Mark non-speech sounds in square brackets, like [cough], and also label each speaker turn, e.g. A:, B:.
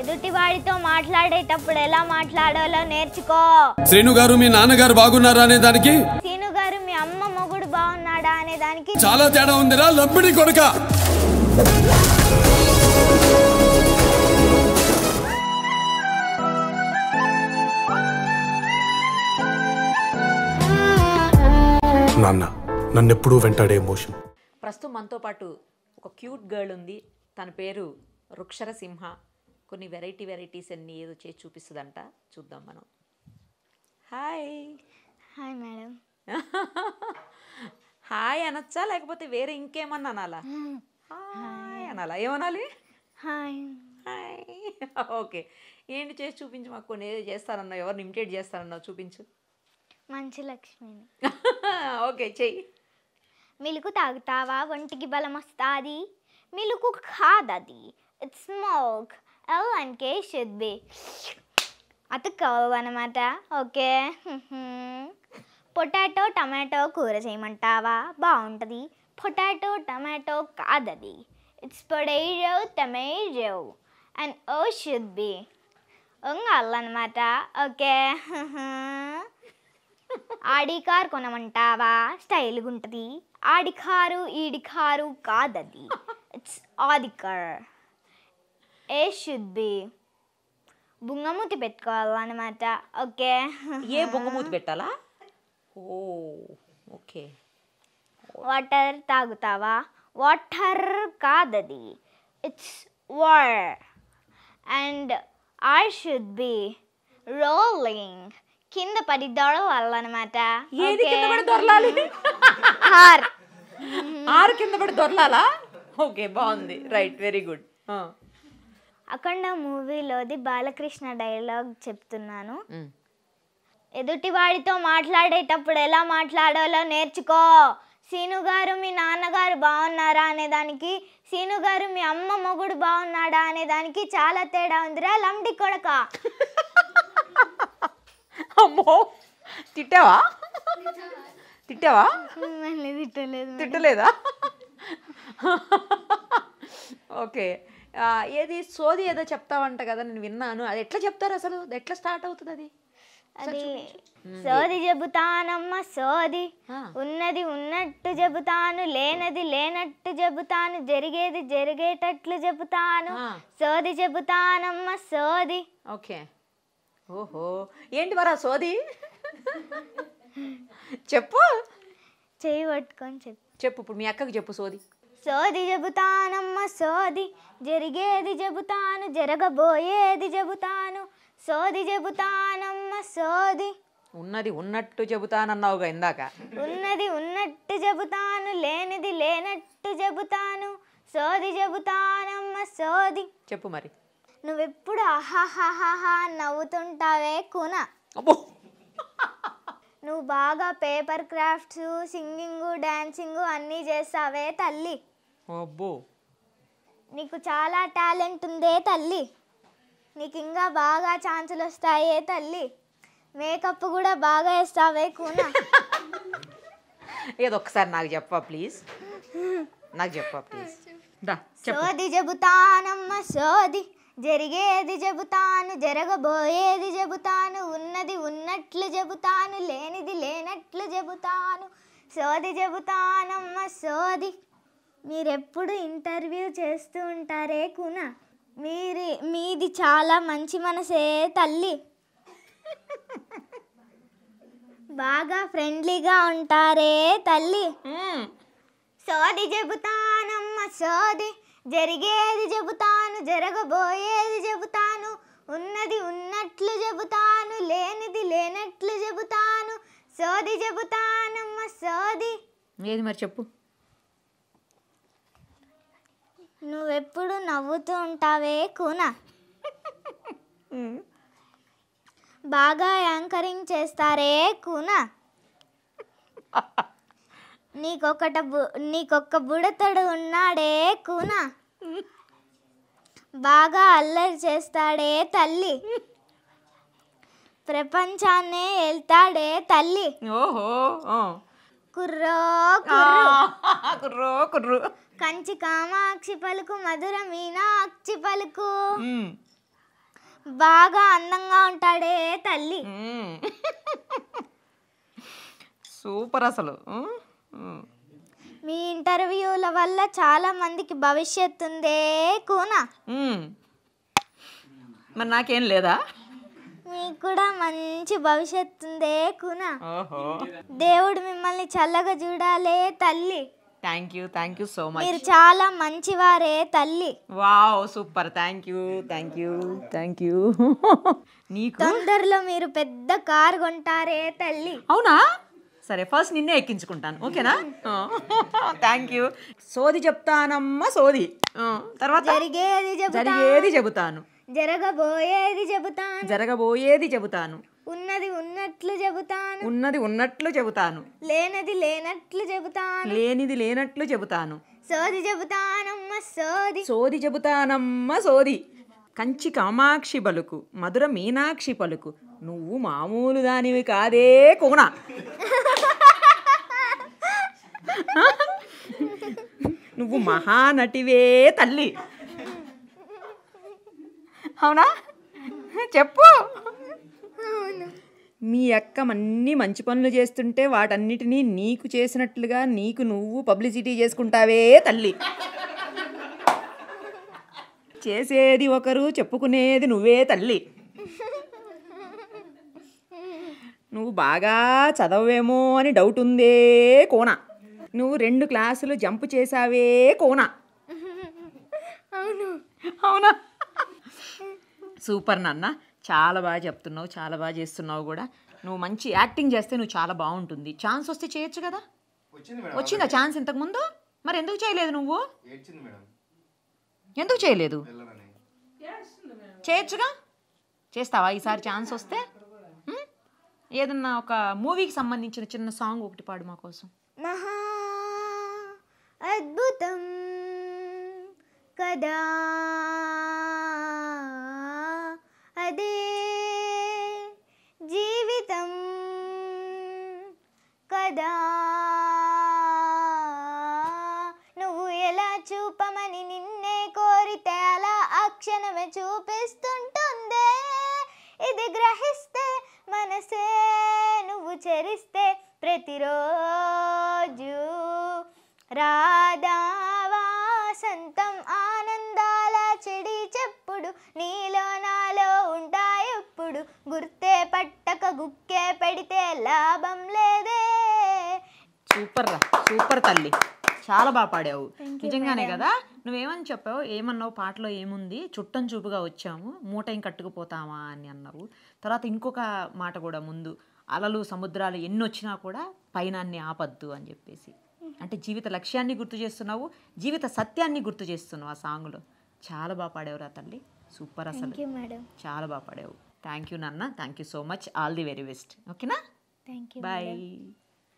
A: ఎదుటివాడితో మాట్లాడేటప్పుడు ఎలా మాట్లాడాలో నేర్చుకో
B: శ్రీను గారు మీ నాన్నగారు బాగున్నారా అనే దానికి
A: శ్రీను గారు మీ అమ్మ మొగుడు బాగున్నాడా అనే దానికి
B: చాలా తేడా ఉందిరా లబ్బిడి కొడుక నాన్న నన్నెప్పుడూ వెంటాడే ప్రస్తుతం మనతో పాటు ఒక క్యూట్ గర్ల్ ఉంది తన పేరు వృక్షరసింహ కొన్ని వెరైటీ వెరైటీస్ అన్ని ఏదో చేసి చూపిస్తుందంట చూద్దాం మనం హాయ్ హాయ్ మేడం హాయ్ అనొచ్చా లేకపోతే వేరే ఇంకేమన్నా అనాలా హాయ్ hmm. అనాలా ఏమనాలి హాయ్ హాయ్ ఓకే ఏంటి చేసి చూపించు మాకు కొన్ని ఏదో చేస్తారన్నా ఎవరిని ఇమిటేట్ చేస్తారన్నా చూపించు
A: మంచి లక్ష్మిని ఓకే [laughs] చెయ్యి మిలుకు తాగుతావా ఒంటికి బలం వస్తుంది మిలుకు కాదది ఇట్స్ స్మోక్ కే షుడ్ బి అతుక్కోవు అనమాట ఓకే పొటాటో టమాటో కూర చేయమంటావా బాగుంటుంది పొటాటో టమాటో కాదది ఇట్స్ పొడైరో టమేరో అండ్ ఓ షుడ్ బి అనమాట ఓకే ఆడి కార్ కొనమంటావా స్టైల్గా ఉంటుంది ఆడి కారు ఈడి కారు కాదది ఇట్స్ ఆది కార్ ఏ షుడ్ బి బుంగమూతి పెట్టుకోవాలన్నమాట ఓకే ఏ బొంగమూతి పెట్టాలా ఓ ఓకే వాటర్ తాగుతావా వాటర్ కాదది ఇట్స్ వర్ and I should be rolling కింద పడి దొరలాలన్నమాట ఏది కింద పడి దొరలాలి ఆర్ ఆరు
B: కింద పడి దొరలాలా ఓకే బాగుంది రైట్ వెరీ గుడ్
A: అఖండ మూవీలోది బాలకృష్ణ డైలాగ్ చెప్తున్నాను ఎదుటివాడితో మాట్లాడేటప్పుడు ఎలా మాట్లాడాలో నేర్చుకో సీను గారు మీ నాన్నగారు బాగున్నారా అనేదానికి సీను గారు మీ అమ్మ మొగుడు బాగున్నాడా అనేదానికి చాలా తేడా ఉందిరా లంటి కొడక
B: అమ్మో తిట్టావా తిట్టావా
A: తిట్టలేదు తిట్టలేదా
B: ఓకే ఏది సోది ఏదో చెప్తావంట
A: కదా నేను విన్నాను అది ఎట్లా చెప్తారు అసలు ఎట్లా స్టార్ట్ అవుతుంది అది అది సోది చెబుతానమ్మ సోది ఉన్నది ఉన్నట్టు చెబుతాను లేనది లేనట్టు చెబుతాను జరిగేది జరిగేటట్లు చెబుతాను సోది చెబుతానమ్మ సోది
B: ఓకే ఓహో
A: ఏంటి మరి ఆ సోది చెప్పు చెయ్యి పట్టుకొని చెప్పు చెప్పు ఇప్పుడు మీ అక్కకు చెప్పు సోది సోది చెబుతానమ్మ సోది జరిగేది చెబుతాను జరగబోయేది చెబుతాను సోది చెబుతానమ్మ సోది ఉన్నది ఉన్నట్టు చెబుతానన్నావు ఇందాక ఉన్నది ఉన్నట్టు చెబుతాను లేనిది లేనట్టు చెబుతాను సోది చెబుతానమ్మ సోది చెప్పు మరి నువ్వెప్పుడు అహాహాహాహా నవ్వుతుంటావే కూన అబ్బో నువ్వు బాగా పేపర్ క్రాఫ్ట్స్ సింగింగ్ డాన్సింగ్ అన్నీ చేస్తావే తల్లి అబ్బో నీకు చాలా టాలెంట్ ఉందే తల్లి నీకు ఇంకా బాగా ఛాన్సులు వస్తాయే తల్లి మేకప్ కూడా బాగా వేస్తావే కూన
B: [laughs] ఒకసారి నాకు చెప్ప ప్లీజ్ నాకు చెప్ప ప్లీజ్
A: సోది చెబుతానమ్మ సోది జరిగేది చెబుతాను జరగబోయేది చెబుతాను ఉన్నది ఉన్నట్లు చెబుతాను లేనిది లేనట్లు చెబుతాను సోది చెబుతానమ్మ సోది మీరెప్పుడు ఇంటర్వ్యూ చేస్తూ ఉంటారే కున మీరి మీది చాలా మంచి మనసే తల్లి బాగా ఫ్రెండ్లీగా ఉంటారే తల్లి సోది చెబుతానమ్మ సోది జరిగేది చెబుతాను జరగబోయేది చెబుతాను ఉన్నది ఉన్నట్లు చెబుతాను లేనిది లేనట్లు చెబుతాను సోది చెబుతానమ్మ సోది ఏది మరి చెప్పు నువ్వెప్పుడు నవ్వుతూ ఉంటావే కూన బాగా యాంకరింగ్ చేస్తారే కూన [laughs] నీకొకట బు నీకొక్క బుడతడు ఉన్నాడే కూనా బాగా అల్లరి చేస్తాడే తల్లి ప్రపంచాన్నే వెళ్తాడే తల్లి ఓహో కుర్రో కుర్రో కుర్రు కంచి కామాక్షి పలుకు మధుర మీనాక్షి పలుకు బాగా అందంగా ఉంటాడే తల్లి సూపర్ అసలు మీ ఇంటర్వ్యూల వల్ల చాలా మందికి భవిష్యత్తు ఉందే కూనా మరి నాకేం లేదా మీకు కూడా మంచి భవిష్యత్తు ఉందే కూనా దేవుడు మిమ్మల్ని చల్లగా చూడాలే తల్లి thank you thank you so much మీరు చాలా మంచివారే తల్లి wow super thank you thank you thank you [laughs] నీకు తొందరలో మీరు పెద్ద కార్ కొంటారే తల్లి అవునా సరే ఫస్ట్ నిన్నే ఎక్కించుకుంటాను ఓకేనా
B: థ్యాంక్ [laughs] యూ సోది చెప్తానమ్మా సోది
A: తర్వాత జరిగేది చెబుతాను జరగబోయేది చెబుతాను
B: జరగబోయేది చెబుతాను
A: ఉన్నది ఉన్నట్లు చెబుతాను
B: ఉన్నది ఉన్నట్లు చెబుతాను
A: లేనది లేనట్లు చెబుతాను
B: లేనిది లేనట్లు చెబుతాను సోది చెబుతానమ్మ సోది సోది చెబుతానమ్మ సోది కంచి కామాక్షి పలుకు మధుర మీనాక్షి పలుకు నువ్వు మామూలు దానివి కాదే కోణ నువ్వు మహానటివే తల్లి అవునా చెప్పు మీ అక్క అన్ని మంచి పనులు చేస్తుంటే వాటన్నిటినీ నీకు చేసినట్లుగా నీకు నువ్వు పబ్లిసిటీ చేసుకుంటావే తల్లి చేసేది ఒకరు చెప్పుకునేది నువ్వే తల్లి నువ్వు బాగా చదవేమో అని డౌట్ ఉందే కోనా నువ్వు రెండు క్లాసులు జంప్ చేసావే కోనా అవునా సూపర్ నాన్న చాలా బాగా చెప్తున్నావు చాలా బాగా చేస్తున్నావు కూడా నువ్వు మంచి యాక్టింగ్ చేస్తే నువ్వు చాలా బాగుంటుంది ఛాన్స్ వస్తే చేయొచ్చు కదా వచ్చిందా ఛాన్స్ ఇంతకుముందు మరి ఎందుకు చేయలేదు నువ్వు ఎందుకు చేయలేదు చేయొచ్చుగా చేస్తావా ఈసారి ఛాన్స్ వస్తే ఏదన్నా ఒక మూవీకి సంబంధించిన చిన్న సాంగ్ ఒకటి పాడు మా కోసం
A: కదా అదే జీవితం కదా నువ్వు ఎలా చూపమని నిన్నే కోరితే అలా అక్షణమే చూపిస్తుంటుందే ఇది గ్రహిస్తే మనసే నువ్వు చెరిస్తే ప్రతిరోజు రా గుర్తే పట్టక గుక్కే పెడితే లాభం లేదే
B: సూపర్ రా సూపర్ తల్లి చాలా బాగా పాడావు నిజంగానే కదా నువ్వేమని చెప్పావు ఏమన్నావు పాటలో ఏముంది చుట్టం చూపుగా వచ్చాము మూటైం కట్టుకుపోతామా అని అన్నావు తర్వాత ఇంకొక మాట కూడా ముందు అలలు సముద్రాలు ఎన్ని వచ్చినా కూడా పైనాన్ని ఆపద్దు అని చెప్పేసి అంటే జీవిత లక్ష్యాన్ని గుర్తు చేస్తున్నావు జీవిత సత్యాన్ని గుర్తు చేస్తున్నావు ఆ సాంగ్లో చాలా బాగా పాడావు రా తల్లి సూపర్ అసలు చాలా బాగా పాడావు థ్యాంక్ యూ నాన్న thank you so much all the very best ఓకేనా
A: థ్యాంక్ యూ బాయ్